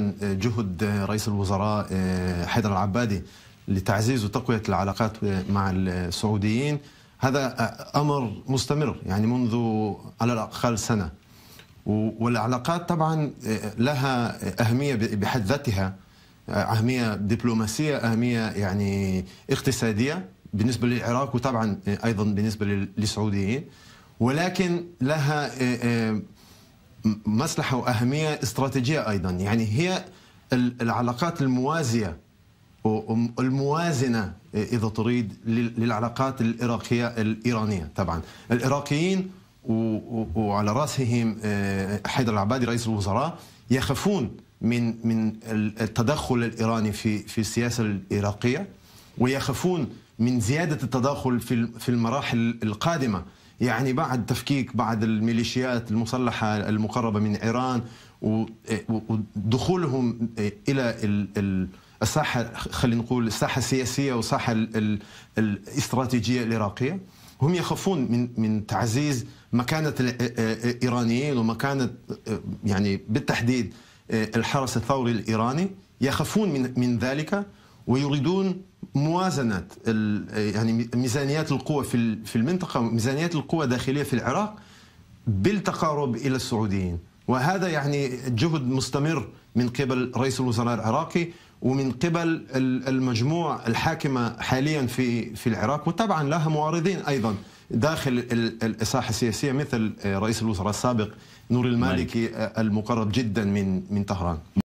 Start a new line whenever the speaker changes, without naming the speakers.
آه، جهد آه، رئيس الوزراء آه، حيدر العبادي لتعزيز وتقويه العلاقات مع السعوديين هذا امر مستمر يعني منذ على الاقل سنه والعلاقات طبعا لها اهميه بحد ذاتها اهميه دبلوماسيه اهميه يعني اقتصاديه بالنسبه للعراق وطبعا ايضا بالنسبه للسعوديين ولكن لها مصلحه واهميه استراتيجيه ايضا يعني هي العلاقات الموازيه والموازنه اذا تريد للعلاقات العراقيه الايرانيه طبعا العراقيين وعلى راسهم آه، حيدر العبادي رئيس الوزراء يخافون من من التدخل الايراني في في السياسه العراقيه ويخافون من زياده التدخل في في المراحل القادمه يعني بعد تفكيك بعض الميليشيات المسلحة المقربة من إيران ودخولهم إلى الساحة خلينا نقول الساحة السياسية والساحة الاستراتيجية العراقية هم يخافون من من تعزيز مكانة الإيرانيين ومكانة يعني بالتحديد الحرس الثوري الإيراني يخافون من من ذلك ويريدون موازنه يعني ميزانيات القوى في في المنطقه ميزانيات القوى الداخليه في العراق بالتقارب الى السعوديين وهذا يعني جهد مستمر من قبل رئيس الوزراء العراقي ومن قبل المجموعه الحاكمه حاليا في في العراق وطبعا لها معارضين ايضا داخل الساحه السياسيه مثل رئيس الوزراء السابق نور المالكي المقرب جدا من من طهران